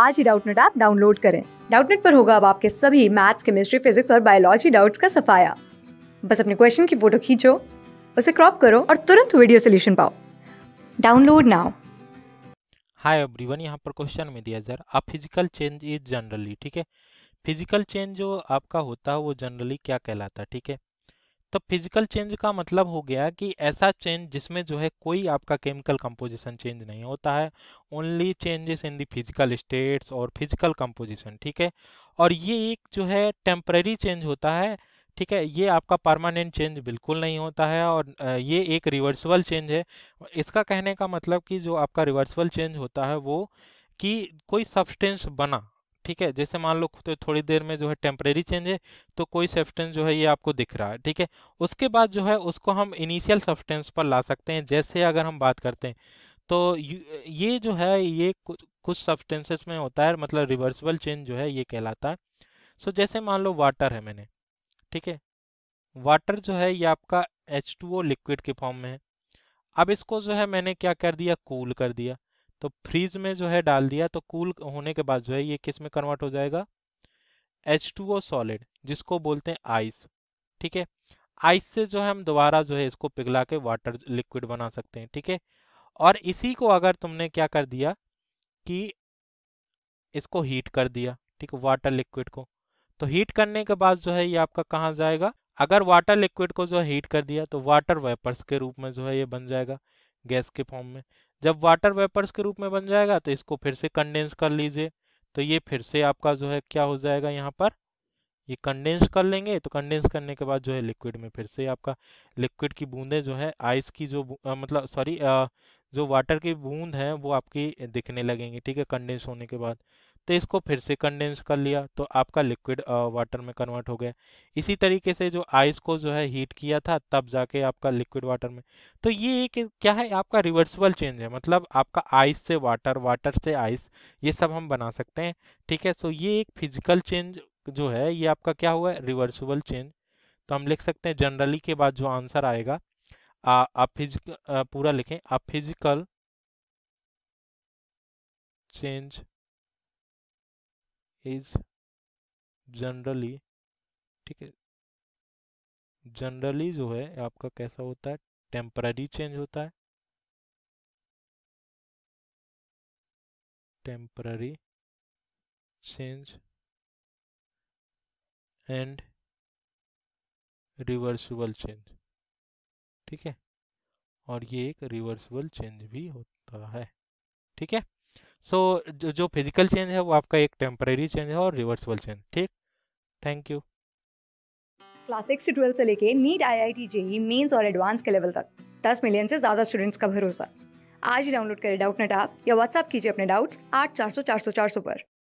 आज ही Doubtnut app download करें डाउटनेट पर होगा अब आपके सभी मैथ्स केमिस्ट्री फिजिक्स और बायोलॉजी डाउट्स का सफाया बस अपने क्वेश्चन की फोटो खींचो उसे क्रॉप करो और तुरंत वीडियो सोल्यूशन पाओ डाउनलोड नाउ हाय एवरीवन यहाँ पर क्वेश्चन में दिया जा आप फिजिकल चेंज इज जनरली ठीक है फिजिकल चेंज जो आपका होता है वो जनरली क्या कहलाता है ठीक है तो फिजिकल चेंज का मतलब हो गया कि ऐसा चेंज जिसमें जो है कोई आपका केमिकल कंपोजिशन चेंज नहीं होता है only changes in the physical states और फिजिकल कंपोजिशन ठीक है और ये एक जो है टेम्प्रेरी चेंज होता है ठीक है ये आपका परमानेंट चेंज बिल्कुल नहीं होता है और ये एक रिवर्सिबल चेंज है इसका कहने का मतलब कि जो आपका रिवर्सिबल चेंज होता है वो कि कोई सब्सटेंस बना ठीक है जैसे मान लो तो थोड़ी देर में जो है टेम्परेरी चेंज है तो कोई सब्सटेंस जो है ये आपको दिख रहा है ठीक है उसके बाद जो है उसको हम इनिशियल सब्सटेंस पर ला सकते हैं जैसे अगर हम बात करते हैं तो ये जो है ये कुछ कुछ सब्सटेंसेस में होता है मतलब रिवर्सिबल चेंज जो है ये कहलाता है सो जैसे मान लो वाटर है मैंने ठीक है वाटर जो है ये आपका एच टू ओ लिक्विड के फॉर्म में है अब इसको जो है मैंने क्या कर दिया कूल कर दिया तो फ्रीज में जो है डाल दिया तो कूल होने के बाद जो है ये किस में कन्वर्ट हो जाएगा एच टू ओ सॉलिड जिसको बोलते हैं आइस ठीक है आइस से जो है हम दोबारा जो है इसको पिघला के वाटर लिक्विड बना सकते हैं ठीक है और इसी को अगर तुमने क्या कर दिया कि इसको हीट कर दिया ठीक है वाटर लिक्विड को तो हीट करने के बाद जो है ये आपका कहाँ जाएगा अगर वाटर लिक्विड को जो हीट कर दिया तो वाटर वेपर्स के रूप में जो है ये बन जाएगा गैस के फॉर्म में जब वाटर वेपर्स के रूप में बन जाएगा तो इसको फिर से कंडेंस कर लीजिए तो ये फिर से आपका जो है क्या हो जाएगा यहाँ पर ये कंडेंस कर लेंगे तो कंडेंस करने के बाद जो है लिक्विड में फिर से आपका लिक्विड की बूंदें जो है आइस की जो आ, मतलब सॉरी जो वाटर की बूंद है वो आपकी दिखने लगेंगी ठीक है कंडेंस होने के बाद तो इसको फिर से कंडेंस कर लिया तो आपका लिक्विड वाटर में कन्वर्ट हो गया इसी तरीके से जो आइस को जो है हीट किया था तब जाके आपका लिक्विड वाटर में तो ये एक क्या है आपका रिवर्सिबल चेंज है मतलब आपका आइस से वाटर वाटर से आइस ये सब हम बना सकते हैं ठीक है सो ये एक फिजिकल चेंज जो है ये आपका क्या हुआ है रिवर्सिबल चेंज तो हम लिख सकते हैं जनरली के बाद जो आंसर आएगा आ, आप फिजिक पूरा लिखें आप फिजिकल चेंज इज जनरली ठीक है जनरली जो है आपका कैसा होता है टेम्पररी चेंज होता है temporary change and reversible change ठीक है और ये एक रिवर्सिबल चेंज भी होता है ठीक है सो so, जो जो फिजिकल चेंज है वो आपका एक टेम्परेरी चेंज है और रिवर्सिबल चेंज ठीक थैंक यू क्लास सिक्स से ट्वेल्थ से लेके NEET I I T JEE mains और एडवांस के लेवल तक दस मिलियन से ज़्यादा स्टूडेंट्स का भरोसा आज ही डाउनलोड करें डाउट नेट आप या व्हाट्सअप कीजिए अपने डाउट्स आठ चार सौ चार सौ चार सौ पर